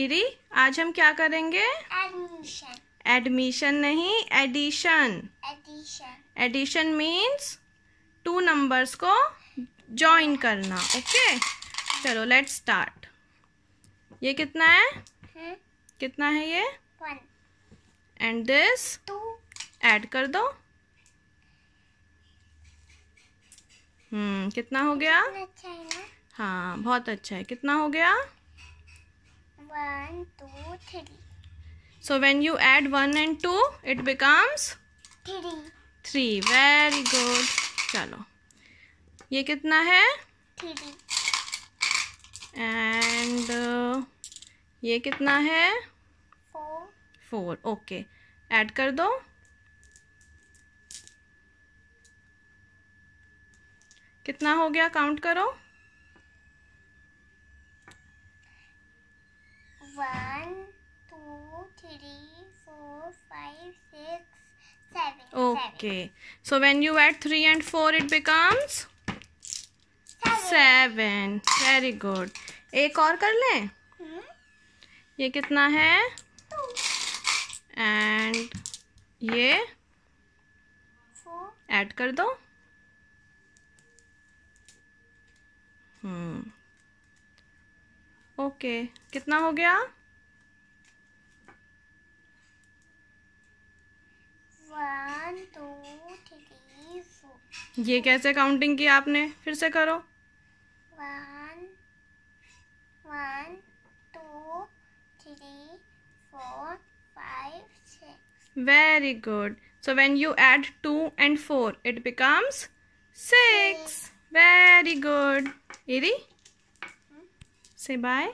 इरी आज हम क्या करेंगे एडमिशन नहीं addition addition means two numbers को ज्वाइन करना ओके चलो लेट स्टार्ट ये कितना है हुँ? हम्म? कितना है ये एंड दिस एड कर दो हम्म कितना हो गया अच्छा हाँ बहुत अच्छा है कितना हो गया One, two, three. So when you add one and two, it becomes three. Three. Very good. चलो ये कितना है three. एंड uh, ये कितना है फोर फोर ओके ऐड कर दो कितना हो गया काउंट करो four five six okay so when you add three and four it becomes seven very good एक और कर लें hmm? ये कितना है एंड ये ऐड कर दो हम्म ओके कितना हो गया ये कैसे काउंटिंग की आपने फिर से करो three four five very good so when you add two and four it becomes six very good इरी Say bye.